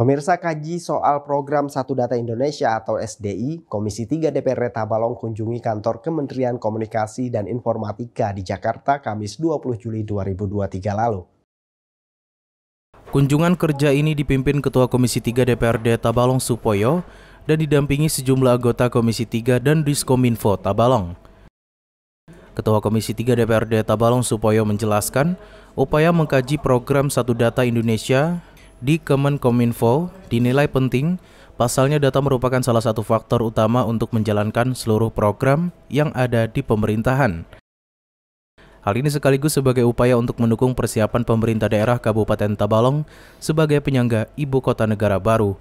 Pemirsa kaji soal program Satu Data Indonesia atau SDI, Komisi 3 DPR Reta Balong kunjungi kantor Kementerian Komunikasi dan Informatika di Jakarta Kamis 20 Juli 2023 lalu. Kunjungan kerja ini dipimpin Ketua Komisi 3 DPRD Tabalong Supoyo dan didampingi sejumlah anggota Komisi 3 dan Diskominfo Tabalong. Ketua Komisi 3 DPRD Tabalong Supoyo menjelaskan, upaya mengkaji program Satu Data Indonesia di Kemenkominfo dinilai penting, pasalnya data merupakan salah satu faktor utama untuk menjalankan seluruh program yang ada di pemerintahan. Hal ini sekaligus sebagai upaya untuk mendukung persiapan pemerintah daerah Kabupaten Tabalong sebagai penyangga ibu kota negara baru.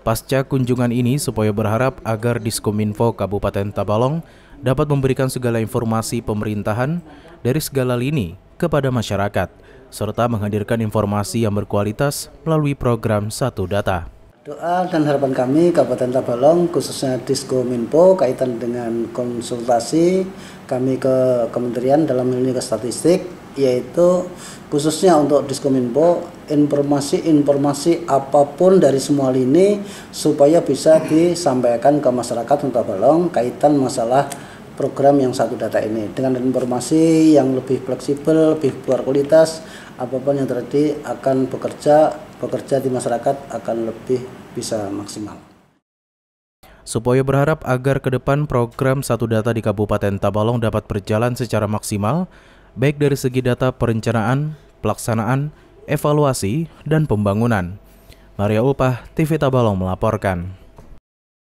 Pasca kunjungan ini, Supoyo berharap agar Diskominfo Kabupaten Tabalong dapat memberikan segala informasi pemerintahan dari segala lini kepada masyarakat, serta menghadirkan informasi yang berkualitas melalui program Satu Data. Doa dan harapan kami Kabupaten Tabalong khususnya Disko Minpo kaitan dengan konsultasi kami ke Kementerian dalam hal ini ke statistik yaitu khususnya untuk Diskominfo informasi-informasi apapun dari semua lini supaya bisa disampaikan ke masyarakat untuk balong kaitan masalah program yang satu data ini dengan informasi yang lebih fleksibel, lebih berkualitas, apapun yang terjadi akan bekerja, bekerja di masyarakat akan lebih bisa maksimal. Supoyo berharap agar ke depan program satu data di Kabupaten Tabalong dapat berjalan secara maksimal, baik dari segi data perencanaan, pelaksanaan, evaluasi, dan pembangunan. Maria Upah, TV Tabalong melaporkan.